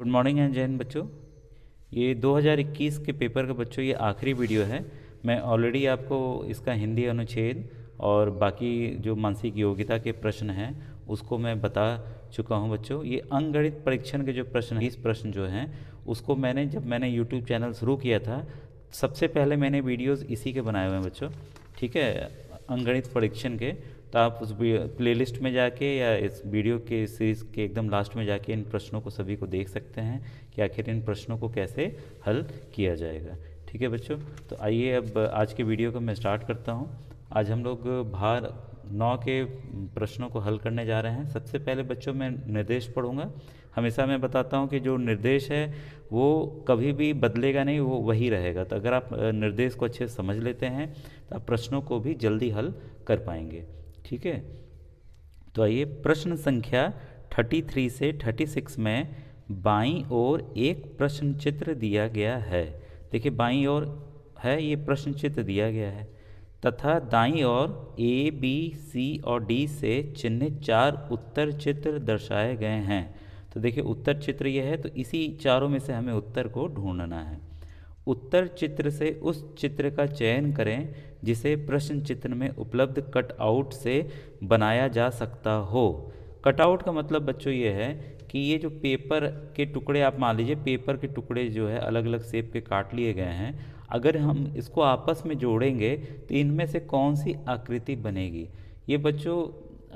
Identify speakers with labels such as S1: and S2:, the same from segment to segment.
S1: good morning and Jain बच्चों ये 2021 के पेपर का बच्चों ये आखिरी वीडियो है मैं ऑलरेडी आपको इसका हिंदी अनुच्छेद और बाकी जो मानसिक योग्यता के प्रश्न हैं उसको मैं बता चुका हूं बच्चों ये अंगणित परीक्षण के जो प्रश्न इस प्रश्न जो हैं उसको मैंने जब मैंने YouTube चैनल शुरू किया था सबसे पहले मैंने वीडियोज़ इसी के बनाए हुए हैं बच्चों ठीक है अंगणित परीक्षण के तो आप उस प्लेलिस्ट में जाके या इस वीडियो के सीरीज़ के एकदम लास्ट में जाके इन प्रश्नों को सभी को देख सकते हैं कि आखिर इन प्रश्नों को कैसे हल किया जाएगा ठीक है बच्चों तो आइए अब आज के वीडियो को मैं स्टार्ट करता हूँ आज हम लोग भार नौ के प्रश्नों को हल करने जा रहे हैं सबसे पहले बच्चों में निर्देश पढ़ूंगा हमेशा मैं बताता हूँ कि जो निर्देश है वो कभी भी बदलेगा नहीं वो वही रहेगा तो अगर आप निर्देश को अच्छे से समझ लेते हैं तो आप प्रश्नों को भी जल्दी हल कर पाएंगे ठीक है तो आइए प्रश्न संख्या 33 से 36 में बाईं ओर एक प्रश्न चित्र दिया गया है देखिए बाईं ओर है ये प्रश्न चित्र दिया गया है तथा दाईं ओर ए बी सी और डी से चिन्हित चार उत्तर चित्र दर्शाए गए हैं तो देखिए उत्तर चित्र ये है तो इसी चारों में से हमें उत्तर को ढूंढना है उत्तर चित्र से उस चित्र का चयन करें जिसे प्रश्न चित्र में उपलब्ध कटआउट से बनाया जा सकता हो कटआउट का मतलब बच्चों ये है कि ये जो पेपर के टुकड़े आप मान लीजिए पेपर के टुकड़े जो है अलग अलग सेप के काट लिए गए हैं अगर हम इसको आपस में जोड़ेंगे तो इनमें से कौन सी आकृति बनेगी ये बच्चों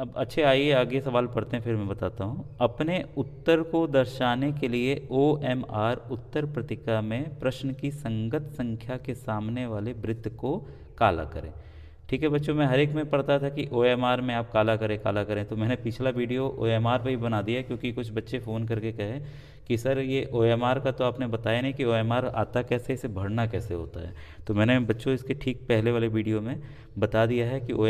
S1: अब अच्छे आइए आगे सवाल पढ़ते हैं फिर मैं बताता हूँ अपने उत्तर को दर्शाने के लिए ओ एम आर उत्तर प्रतीका में प्रश्न की संगत संख्या के सामने वाले वृत्त को काला करें ठीक है बच्चों मैं हर एक में पढ़ता था कि ओ में आप काला करें काला करें तो मैंने पिछला वीडियो ओ एम आर ही बना दिया क्योंकि कुछ बच्चे फ़ोन करके कहे कि सर ये ओ का तो आपने बताया नहीं कि ओ आता कैसे इसे भरना कैसे होता है तो मैंने बच्चों इसके ठीक पहले वाले वीडियो में बता दिया है कि ओ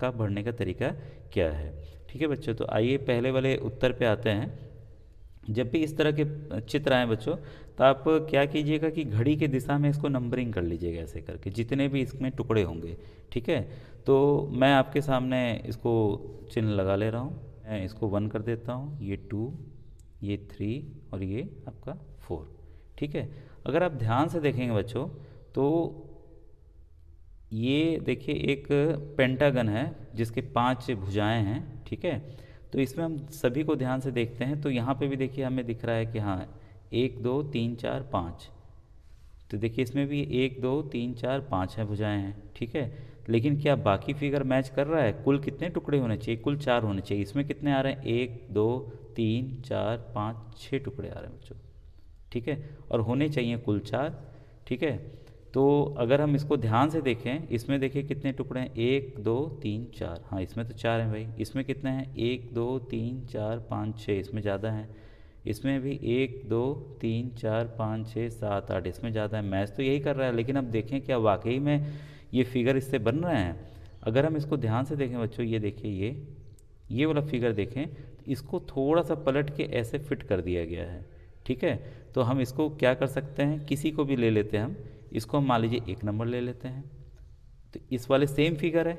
S1: का भरने का तरीका क्या है ठीक है बच्चों तो आइए पहले वाले उत्तर पर आते हैं जब भी इस तरह के चित्र आए बच्चों तो आप क्या कीजिएगा कि घड़ी के दिशा में इसको नंबरिंग कर लीजिएगा ऐसे करके जितने भी इसमें टुकड़े होंगे ठीक है तो मैं आपके सामने इसको चिन्ह लगा ले रहा हूँ मैं इसको वन कर देता हूँ ये टू ये थ्री और ये आपका फोर ठीक है अगर आप ध्यान से देखेंगे बच्चों तो ये देखिए एक पेंटागन है जिसके पाँच भुजाएँ हैं ठीक है तो इसमें हम सभी को ध्यान से देखते हैं तो यहाँ पे भी देखिए हमें दिख रहा है कि हाँ एक दो तीन चार पाँच तो देखिए इसमें भी एक दो तीन चार पाँच हैं बुझाए हैं ठीक है लेकिन क्या बाकी फिगर मैच कर रहा है कुल कितने टुकड़े होने चाहिए कुल चार होने चाहिए इसमें कितने आ रहे हैं एक दो तीन चार पाँच छः टुकड़े आ रहे हैं बच्चों ठीक है और होने चाहिए कुल चार ठीक है तो अगर हम इसको ध्यान से देखें इसमें देखिए कितने टुकड़े हैं एक दो तीन चार हाँ इसमें तो चार हैं भाई इसमें कितने हैं एक दो तीन चार पाँच छः इसमें ज़्यादा हैं इसमें भी एक दो तीन चार पाँच छः सात आठ इसमें ज़्यादा है मैच तो यही कर रहा है लेकिन अब देखें क्या वाकई में ये फिगर इससे बन रहे हैं अगर हम इसको ध्यान से देखें बच्चों ये देखिए ये ये वाला फिगर देखें तो इसको थोड़ा सा पलट के ऐसे फिट कर दिया गया है ठीक है तो हम इसको क्या कर सकते हैं किसी को भी ले लेते हैं हम इसको हम मान लीजिए एक नंबर ले लेते हैं तो इस वाले सेम फिगर है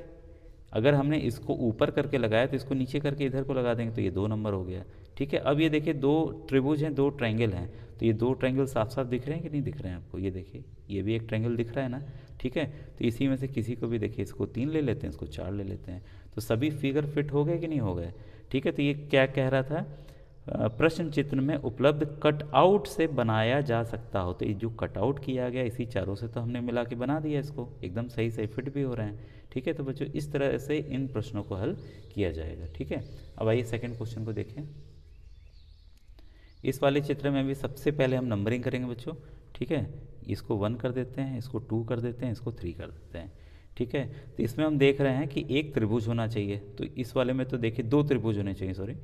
S1: अगर हमने इसको ऊपर करके लगाया तो इसको नीचे करके इधर को लगा देंगे तो ये दो नंबर हो गया ठीक है अब ये देखिए दो त्रिभुज हैं दो ट्रैंगल हैं तो ये दो ट्रैंगल साफ साफ दिख रहे हैं कि नहीं दिख रहे हैं आपको ये देखिए ये भी एक ट्रैंगल दिख रहा है ना ठीक है तो इसी में से किसी को भी देखिए इसको तीन ले लेते हैं इसको चार ले लेते हैं तो सभी फिगर फिट हो गए कि नहीं हो गए ठीक है तो ये क्या कह रहा था प्रश्न चित्र में उपलब्ध कटआउट से बनाया जा सकता हो तो ये जो कटआउट किया गया इसी चारों से तो हमने मिला के बना दिया इसको एकदम सही सही फिट भी हो रहे हैं ठीक है तो बच्चों इस तरह से इन प्रश्नों को हल किया जाएगा ठीक है अब आइए सेकंड क्वेश्चन को देखें इस वाले चित्र में भी सबसे पहले हम नंबरिंग करेंगे बच्चों ठीक है इसको वन कर देते हैं इसको टू कर देते हैं इसको थ्री कर देते हैं ठीक है तो इसमें हम देख रहे हैं कि एक त्रिभुज होना चाहिए तो इस वाले में तो देखिए दो त्रिभुज होने चाहिए सॉरी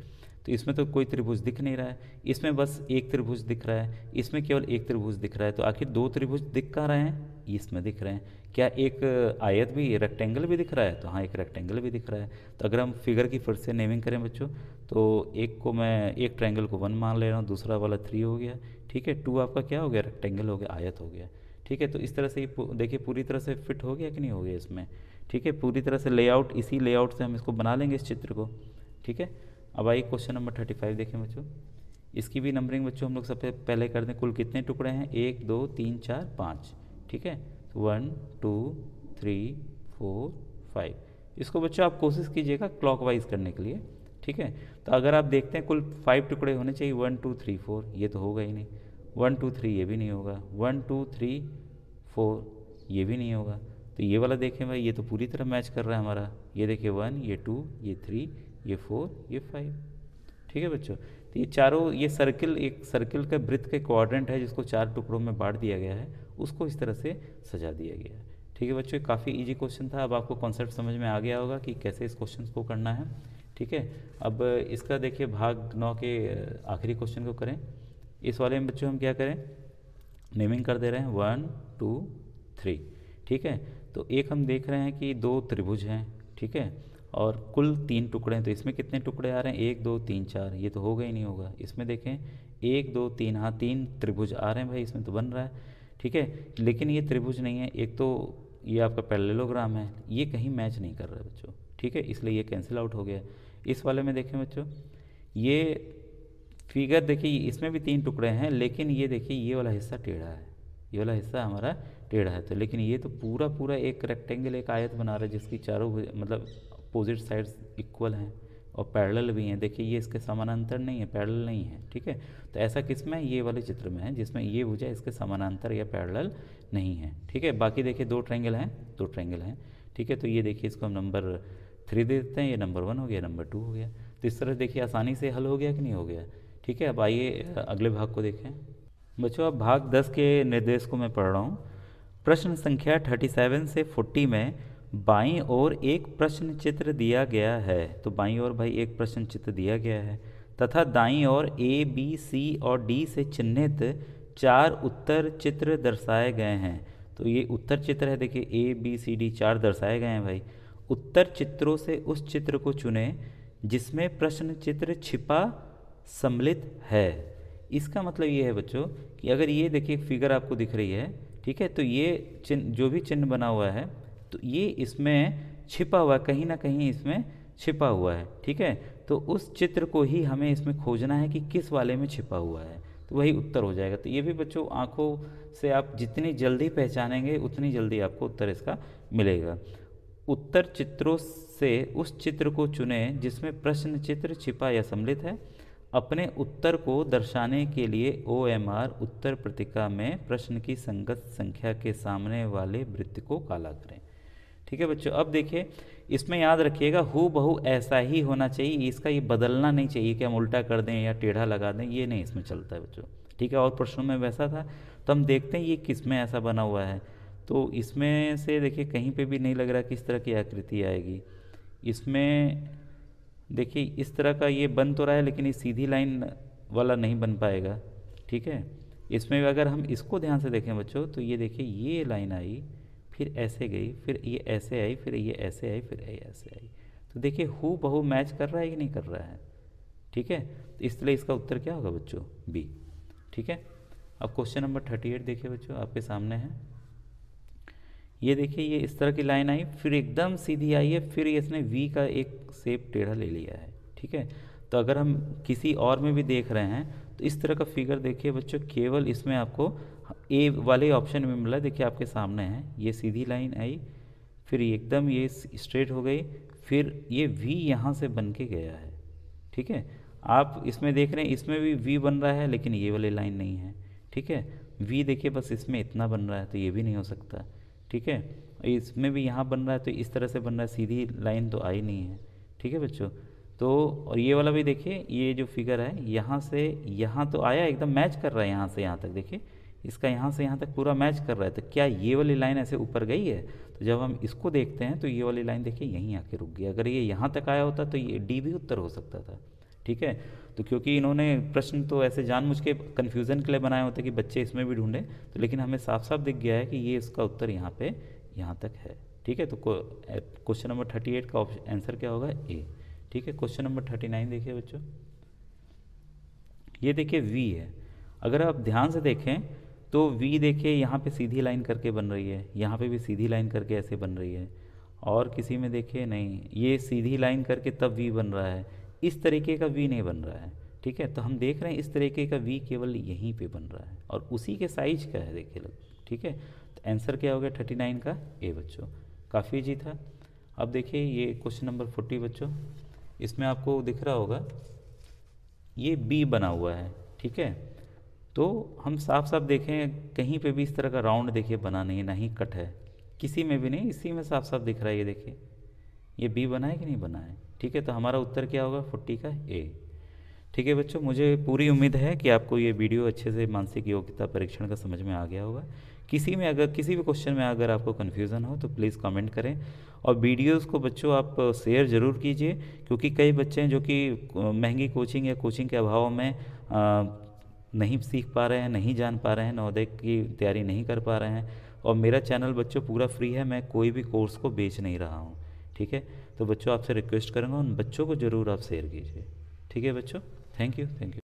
S1: तो इसमें तो कोई त्रिभुज दिख नहीं रहा है इसमें बस एक त्रिभुज दिख रहा है इसमें केवल एक त्रिभुज दिख रहा है तो आखिर दो त्रिभुज दिख कहाँ रहे हैं इसमें दिख रहे हैं क्या एक आयत भी रेक्टेंगल भी दिख रहा है तो हाँ एक रेक्टेंगल भी दिख रहा है तो अगर हम फिगर की फिर से नेमिंग करें बच्चों तो एक को मैं एक ट्रैंगल को वन मान ले रहा हूँ दूसरा वाला थ्री हो गया ठीक है टू आपका क्या हो गया रेक्टेंगल हो गया आयत हो गया ठीक है तो इस तरह से ये देखिए पूरी तरह से फिट हो गया कि नहीं हो गया इसमें ठीक है पूरी तरह से लेआउट इसी लेआउट से हम इसको बना लेंगे इस चित्र को ठीक है अब आइए क्वेश्चन नंबर थर्टी फाइव देखें बच्चों इसकी भी नंबरिंग बच्चों हम लोग सबसे पहले कर दें कुल कितने टुकड़े हैं एक दो तीन चार पाँच ठीक है one two three four five इसको बच्चों आप कोशिश कीजिएगा क्लॉकवाइज करने के लिए ठीक है तो अगर आप देखते हैं कुल फाइव टुकड़े होने चाहिए वन टू थ्री फोर ये तो होगा ही नहीं वन टू थ्री ये भी नहीं होगा वन टू थ्री फोर ये भी नहीं होगा तो ये वाला देखें भाई ये तो पूरी तरह मैच कर रहा है हमारा ये देखिए वन ये टू ये थ्री ये फोर ये फाइव ठीक है बच्चों तो ये चारों ये सर्किल एक सर्किल का वृत्त का क्वाड्रेंट है जिसको चार टुकड़ों में बांट दिया गया है उसको इस तरह से सजा दिया गया है ठीक है बच्चों काफ़ी इजी क्वेश्चन था अब आपको कॉन्सेप्ट समझ में आ गया होगा कि कैसे इस क्वेश्चन को करना है ठीक है अब इसका देखिए भाग नौ के आखिरी क्वेश्चन को करें इस वाले में बच्चों हम क्या करें नेमिंग कर दे रहे हैं वन टू थ्री ठीक है तो एक हम देख रहे हैं कि दो त्रिभुज हैं ठीक है और कुल तीन टुकड़े हैं तो इसमें कितने टुकड़े आ रहे हैं एक दो तीन चार ये तो होगा ही नहीं होगा इसमें देखें एक दो तीन हाँ तीन त्रिभुज आ रहे हैं भाई इसमें तो बन रहा है ठीक है लेकिन ये त्रिभुज नहीं है एक तो ये आपका पैरेललोग्राम है ये कहीं मैच नहीं कर रहा है बच्चों ठीक है इसलिए ये कैंसिल आउट हो गया इस वाले में देखें बच्चों ये फिगर देखिए इसमें भी तीन टुकड़े हैं लेकिन ये देखिए ये वाला हिस्सा टेढ़ा है ये वाला हिस्सा हमारा टेढ़ा है तो लेकिन ये तो पूरा पूरा एक रेक्टेंगल एक आयत बना रहा है जिसकी चारों मतलब अपोजिट साइड्स इक्वल हैं और पैरेलल भी हैं देखिए ये इसके समानांतर नहीं है पैरेलल नहीं है ठीक है तो ऐसा किस में ये वाले चित्र में है जिसमें ये भुजा इसके समानांतर या पैरेलल नहीं है ठीक है बाकी देखिए दो ट्रैंगल हैं दो ट्रैंगल हैं ठीक है तो ये देखिए इसको हम नंबर थ्री दे देते हैं ये नंबर वन हो गया नंबर टू हो गया तो इस तरह देखिए आसानी से हल हो गया कि नहीं हो गया ठीक है अब आइए अगले भाग को देखें बच्चों अब भाग दस के निर्देश को मैं पढ़ रहा हूँ प्रश्न संख्या थर्टी सेवन से फोर्टी में बाईं ओर एक प्रश्न चित्र दिया गया है तो बाईं ओर भाई एक प्रश्न चित्र दिया गया है तथा दाईं ओर ए बी सी और डी से चिन्हित चार उत्तर चित्र दर्शाए गए हैं तो ये उत्तर चित्र है देखिए ए बी सी डी चार दर्शाए गए हैं भाई उत्तर चित्रों से उस चित्र को चुने जिसमें प्रश्न चित्र छिपा सम्मिलित है इसका मतलब ये है बच्चों कि अगर ये देखिए फिगर आपको दिख रही है ठीक है तो ये चिन्ह जो भी चिन्ह बना हुआ है तो ये इसमें छिपा हुआ कहीं ना कहीं इसमें छिपा हुआ है ठीक है तो उस चित्र को ही हमें इसमें खोजना है कि किस वाले में छिपा हुआ है तो वही उत्तर हो जाएगा तो ये भी बच्चों आँखों से आप जितनी जल्दी पहचानेंगे उतनी जल्दी आपको उत्तर इसका मिलेगा उत्तर चित्रों से उस चित्र को चुनें जिसमें प्रश्न चित्र छिपा या सम्मिलित है अपने उत्तर को दर्शाने के लिए ओ एम आर उत्तर प्रतिका में प्रश्न की संगत संख्या के सामने वाले वृत्त को काला करें ठीक है बच्चों अब देखिए इसमें याद रखिएगा हु बहू ऐसा ही होना चाहिए इसका ये बदलना नहीं चाहिए कि हम उल्टा कर दें या टेढ़ा लगा दें ये नहीं इसमें चलता है बच्चों ठीक है और प्रश्नों में वैसा था तो हम देखते हैं ये किस में ऐसा बना हुआ है तो इसमें से देखिए कहीं पे भी नहीं लग रहा किस तरह की आकृति आएगी इसमें देखिए इस तरह का ये बन तो रहा है लेकिन ये सीधी लाइन वाला नहीं बन पाएगा ठीक है इसमें अगर हम इसको ध्यान से देखें बच्चों तो ये देखिए ये लाइन आई फिर ऐसे गई फिर ये ऐसे आई फिर ये ऐसे आई फिर ये ऐसे आई तो देखिए हु बहु मैच कर रहा है कि नहीं कर रहा है ठीक है तो इसलिए इसका उत्तर क्या होगा बच्चों बी ठीक है अब क्वेश्चन नंबर थर्टी एट देखिए बच्चों आपके सामने है ये देखिए ये इस तरह की लाइन आई फिर एकदम सीधी आई है फिर इसने वी का एक सेप टेढ़ा ले लिया है ठीक है तो अगर हम किसी और में भी देख रहे हैं तो इस तरह का फिगर देखिए बच्चों केवल इसमें आपको ए वाले ऑप्शन में मिला देखिए आपके सामने है ये सीधी लाइन आई फिर एकदम ये स्ट्रेट हो गई फिर ये वी यहाँ से बन के गया है ठीक है आप इसमें देख रहे हैं इसमें भी वी बन रहा है लेकिन ये वाली लाइन नहीं है ठीक है वी देखिए बस इसमें इतना बन रहा है तो ये भी नहीं हो सकता ठीक है इसमें भी यहाँ बन रहा है तो इस तरह से बन रहा है सीधी लाइन तो आई नहीं है ठीक है बच्चों तो और ये वाला भी देखिए ये जो फिगर है यहाँ से यहाँ तो आया एकदम मैच कर रहा है यहाँ से यहाँ तक देखिए इसका यहाँ से यहाँ तक पूरा मैच कर रहा है तो क्या ये वाली लाइन ऐसे ऊपर गई है तो जब हम इसको देखते हैं तो ये वाली लाइन देखिए यहीं आके रुक गई अगर ये यहाँ तक आया होता तो ये डी भी उत्तर हो सकता था ठीक है तो क्योंकि इन्होंने प्रश्न तो ऐसे जानबूझ के कन्फ्यूज़न के लिए बनाए होते कि बच्चे इसमें भी ढूंढें तो लेकिन हमें साफ साफ दिख गया है कि ये इसका उत्तर यहाँ पे यहाँ तक है ठीक है तो क्वेश्चन नंबर थर्टी एट का ऑप्शन आंसर क्या होगा ए ठीक है क्वेश्चन नंबर थर्टी नाइन देखिए बच्चों ये देखिए वी है अगर आप ध्यान से देखें तो V देखिए यहाँ पे सीधी लाइन करके बन रही है यहाँ पे भी सीधी लाइन करके ऐसे बन रही है और किसी में देखिए नहीं ये सीधी लाइन करके तब V बन रहा है इस तरीके का V नहीं बन रहा है ठीक है तो हम देख रहे हैं इस तरीके का V केवल यहीं पे बन रहा है और उसी के साइज का है देखिए लोग ठीक है तो आंसर क्या हो गया थर्टी नाइन का ए बच्चों काफ़ी जी था अब देखिए ये क्वेश्चन नंबर फोर्टी बच्चों इसमें आपको दिख रहा होगा ये बी बना हुआ है ठीक है तो हम साफ साफ देखें कहीं पे भी इस तरह का राउंड देखिए बना नहीं ना ही कट है किसी में भी नहीं इसी में साफ साफ दिख रहा है ये देखिए ये बी बना है कि नहीं बना है ठीक है तो हमारा उत्तर क्या होगा फोर्टी का ए ठीक है बच्चों मुझे पूरी उम्मीद है कि आपको ये वीडियो अच्छे से मानसिक योग्यता परीक्षण का समझ में आ गया होगा किसी में अगर किसी भी क्वेश्चन में अगर आपको कन्फ्यूज़न हो तो प्लीज़ कमेंट करें और वीडियोस को बच्चों आप शेयर ज़रूर कीजिए क्योंकि कई बच्चे हैं जो कि महंगी कोचिंग या कोचिंग के अभाव में नहीं सीख पा रहे हैं नहीं जान पा रहे हैं नवोदय की तैयारी नहीं कर पा रहे हैं और मेरा चैनल बच्चों पूरा फ्री है मैं कोई भी कोर्स को बेच नहीं रहा हूँ ठीक है तो बच्चों आपसे रिक्वेस्ट करूँगा उन बच्चों को ज़रूर आप शेयर कीजिए ठीक है बच्चों थैंक यू थैंक यू